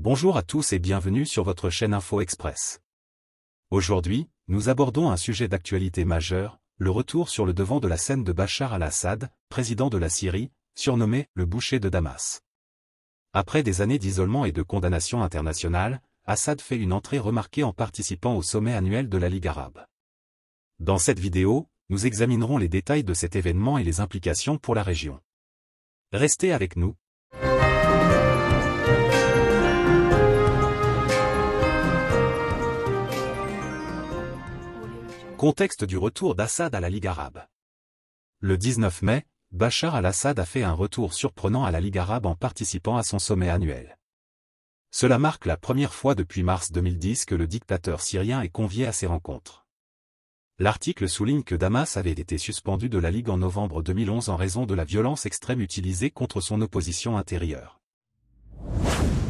Bonjour à tous et bienvenue sur votre chaîne Info Express. Aujourd'hui, nous abordons un sujet d'actualité majeur, le retour sur le devant de la scène de Bachar al-Assad, président de la Syrie, surnommé le boucher de Damas. Après des années d'isolement et de condamnation internationale, Assad fait une entrée remarquée en participant au sommet annuel de la Ligue arabe. Dans cette vidéo, nous examinerons les détails de cet événement et les implications pour la région. Restez avec nous, Contexte du retour d'Assad à la Ligue arabe. Le 19 mai, Bachar al-Assad a fait un retour surprenant à la Ligue arabe en participant à son sommet annuel. Cela marque la première fois depuis mars 2010 que le dictateur syrien est convié à ces rencontres. L'article souligne que Damas avait été suspendu de la Ligue en novembre 2011 en raison de la violence extrême utilisée contre son opposition intérieure.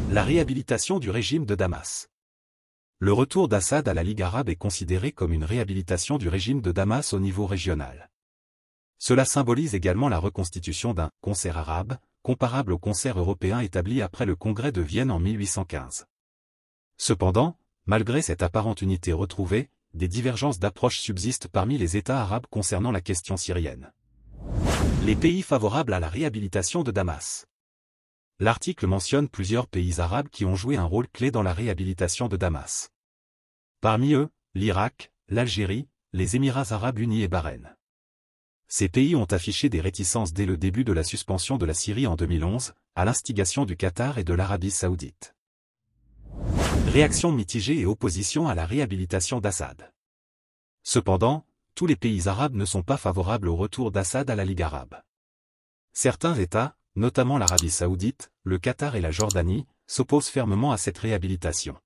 La réhabilitation du régime de Damas le retour d'Assad à la Ligue arabe est considéré comme une réhabilitation du régime de Damas au niveau régional. Cela symbolise également la reconstitution d'un « concert arabe », comparable au concert européen établi après le congrès de Vienne en 1815. Cependant, malgré cette apparente unité retrouvée, des divergences d'approche subsistent parmi les États arabes concernant la question syrienne. Les pays favorables à la réhabilitation de Damas l'article mentionne plusieurs pays arabes qui ont joué un rôle clé dans la réhabilitation de Damas. Parmi eux, l'Irak, l'Algérie, les Émirats arabes unis et Bahreïn. Ces pays ont affiché des réticences dès le début de la suspension de la Syrie en 2011, à l'instigation du Qatar et de l'Arabie saoudite. Réaction mitigée et opposition à la réhabilitation d'Assad. Cependant, tous les pays arabes ne sont pas favorables au retour d'Assad à la Ligue arabe. Certains États, notamment l'Arabie saoudite, le Qatar et la Jordanie, s'opposent fermement à cette réhabilitation.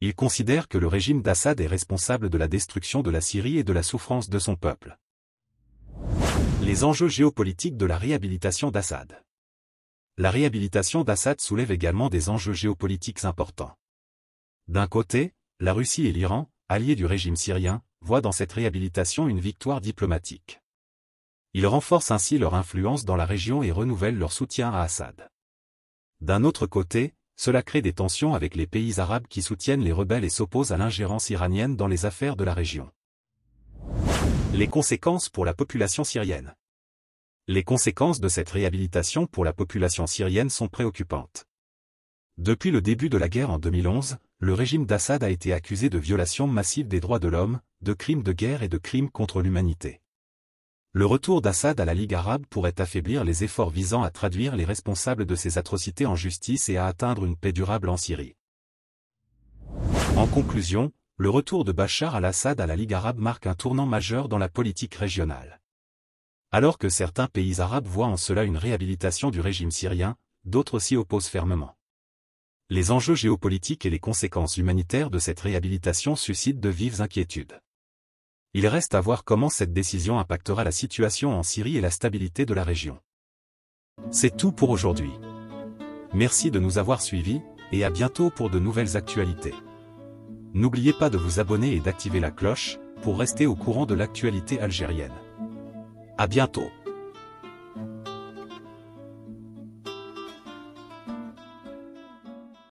Ils considèrent que le régime d'Assad est responsable de la destruction de la Syrie et de la souffrance de son peuple. Les enjeux géopolitiques de la réhabilitation d'Assad La réhabilitation d'Assad soulève également des enjeux géopolitiques importants. D'un côté, la Russie et l'Iran, alliés du régime syrien, voient dans cette réhabilitation une victoire diplomatique. Ils renforcent ainsi leur influence dans la région et renouvellent leur soutien à Assad. D'un autre côté, cela crée des tensions avec les pays arabes qui soutiennent les rebelles et s'opposent à l'ingérence iranienne dans les affaires de la région. Les conséquences pour la population syrienne Les conséquences de cette réhabilitation pour la population syrienne sont préoccupantes. Depuis le début de la guerre en 2011, le régime d'Assad a été accusé de violations massives des droits de l'homme, de crimes de guerre et de crimes contre l'humanité. Le retour d'Assad à la Ligue arabe pourrait affaiblir les efforts visant à traduire les responsables de ces atrocités en justice et à atteindre une paix durable en Syrie. En conclusion, le retour de Bachar al-Assad à la Ligue arabe marque un tournant majeur dans la politique régionale. Alors que certains pays arabes voient en cela une réhabilitation du régime syrien, d'autres s'y opposent fermement. Les enjeux géopolitiques et les conséquences humanitaires de cette réhabilitation suscitent de vives inquiétudes il reste à voir comment cette décision impactera la situation en Syrie et la stabilité de la région. C'est tout pour aujourd'hui. Merci de nous avoir suivis, et à bientôt pour de nouvelles actualités. N'oubliez pas de vous abonner et d'activer la cloche, pour rester au courant de l'actualité algérienne. À bientôt